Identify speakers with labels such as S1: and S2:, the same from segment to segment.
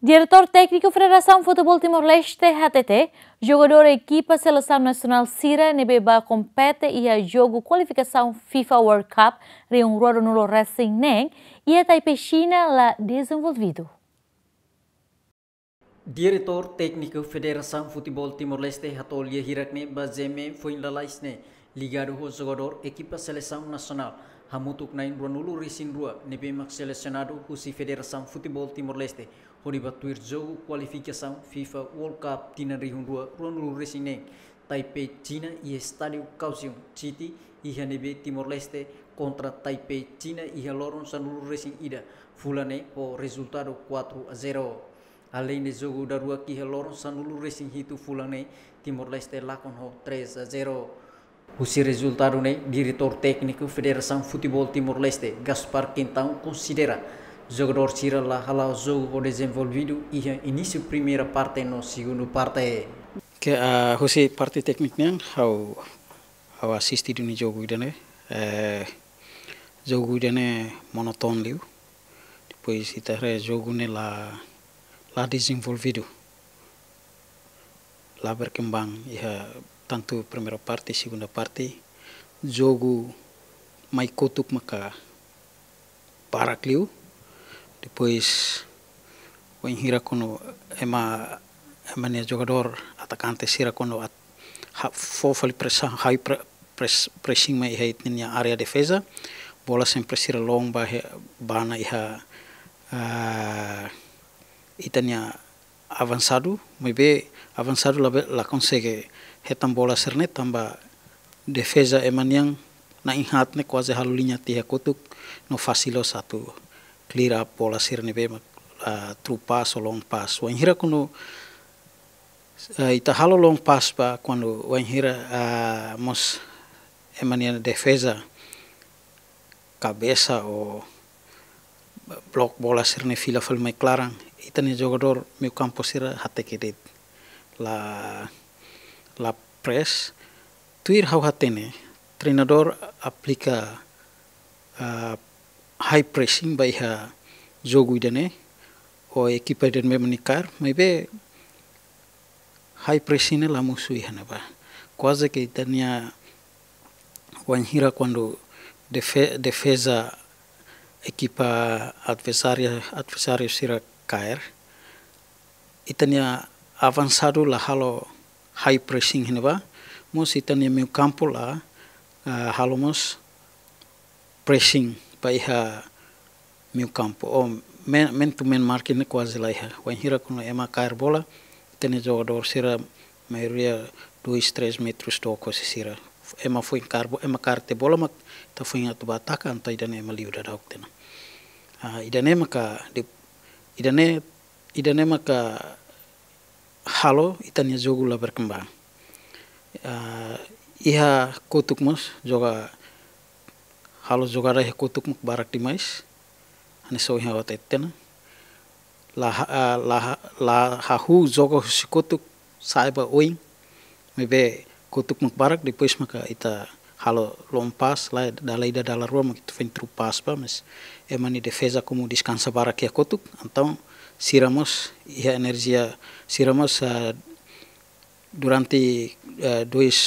S1: Diretor técnico Federação Futebol Timor-Leste, HTT, jogador equipa Seleção Nacional Cira, Nebeba compete e a jogo qualificação FIFA World Cup, reunido no Racing Neng, e a Taipei China lá desenvolvido.
S2: Diretor técnico Federação Futebol Timor-Leste, Hatolia Hirakne Bazeme, foi lalaisne, ligado ao jogador equipa Seleção Nacional. Hamutuk Nain Ronulu Risin Rua, Nebema selecionado Husi Federação Futebol Timor-Leste, 2022 qualificação FIFA World Cup tina rihundua ronulu resineng Taipei China e estádio Kaohsiung City e Hanebe Timor Leste contra Taipei China e Loron sanulu racing ida fulane por resultado 4 a 0 além de jogo da rua que Loron sanulu racing hitu fulane Timor Leste Lacon 3 a 0 seu resultado, né, diretor técnico Federação Futebol Timor-Leste, Gaspar Quintão, considera jogador lá hala jogo o desenvolvido e início primeira parte no segundo parte
S1: que a uh, hosi parte técnica hau how assistido no jogo dene eh jogo idane monotone liu depois itare jogo ne la la desenvolvido la berkembang iha tantu primeira parte segunda parte jogo mai kutuk maka parak liu Depois o Inhira kono ema ema é jogador atacante Sira ha fofali pressão high pressing mai hei tinia area defesa bola sempre Sira long ba bana iha e uh, ah, itania e avançado mai be avançado la, la consegue hetan bola serne tamba defesa emaniang na inhat ne quase halulinya tiha kutuk no fasilo satu klira pola sirni be ma uh, tru long pas wanhira kuno kuno ita halo long pas pa Kuno wanhira uh, mos emania defesa cabeça o blok bola ni fila fal mai klarang ita ni jogador mi kampo sir hatte kedit la la press tuir hau hatene treinador aplica uh, high pressing by ha jogui dene o equipa den me manikar high pressing e la ihana ba kwaza ke tania wanhira quando defe, defesa equipa adversaria adversário sira caer itania avansado la halo high pressing ba mos itania meu campo la uh, ah, halomos pressing paiha miu campo o oh, men men tu men marki ne quase zila iha o hira kuno ema kair bola tene jogador será maioria dui stres metros do coisa será ema foi carbo ema carte bola mak ta foi atu taka anta idane ema liu da dauk tena uh, idane ka di idane idane ka halo itania e jogula berkembang uh, ah, iha kutuk mas joga halo jogara he kutuk mak barak di ane hani so hawa tetena la eh, la la hahu si kutuk saiba oing mebe kutuk mak barak di pois maka ita halo lompas la dalai lei da dala rua mak tu trupas pa mes é mani defesa como descansa barak ya kutuk antong siramos ia energia siramos uh, eh, durante uh, dois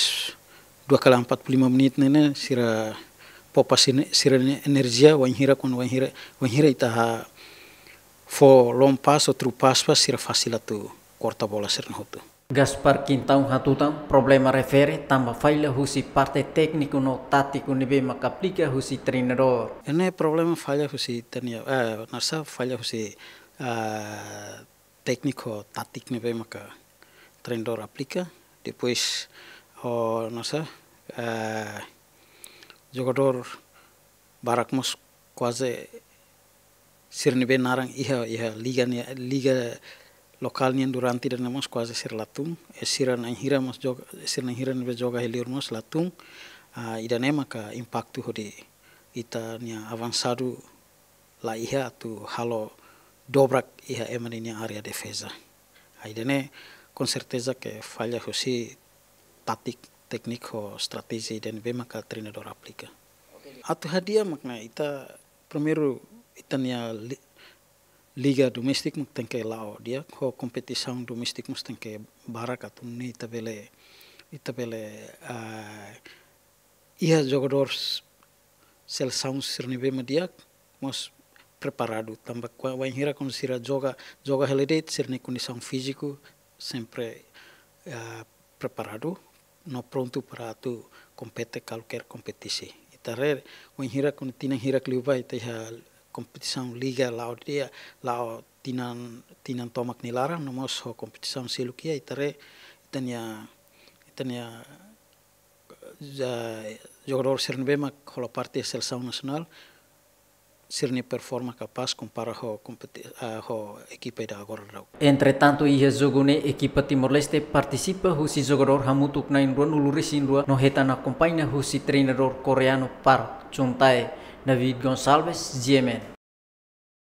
S1: dua kali empat puluh lima menit nene sirah popa sirenergia wanhira quando wanhira wanhira ita fo lom o tru passo sir fasila tu corta bola sir no tu Gaspar Quintão Hatutan problema
S2: refere tamba faila husi parte técnico no tático nebe maka aplica husi treinador
S1: ene problema falha husi tenia eh, nasa falha husi uh, técnico tático nebe maka treinador aplica depois o oh, nasa uh, jogodor barak mos quase sirni be narang iha iha liga ni liga lokal ni enduranti dan mos kwaze sir latung e eh, siran ang hira mos jog sir ang hira be joga helior mos latung a uh, idane maka impactu hodi ita ni avansadu la iha tu halo dobrak iha emani ni area defesa a ah, idane konsertesa ke que falha hosi tatik ho strategi dan be maka trinador aplika atu hadiah makna ita primeiro itania liga domestik mak tengke lao dia ko kompetisaun domestik mak tengke baraka atu ne ita bele ita bele uh, ah, ia jogador sel saung sirne be dia mos preparado tambah vai hira joga joga relate ser kuni saung fiziku sempre uh, ah, preparado no pronto para tu compete qualquer competição. Itarer, o hira com tina hira kliuba ita ha competição liga lao dia lao tinan tinan tomak nilara no mos ho competição selukia itare itania itania jogador serenbema holo parte seleção nacional sirni performa capaz compara ho, ho equipa da gorro.
S2: Entre tanto i jogune equipa Timor Leste participa ho si jogador hamutuk na inruan rua inrua no heta na acompaña si treinador coreano par Chuntae David Gonzalez Yemen.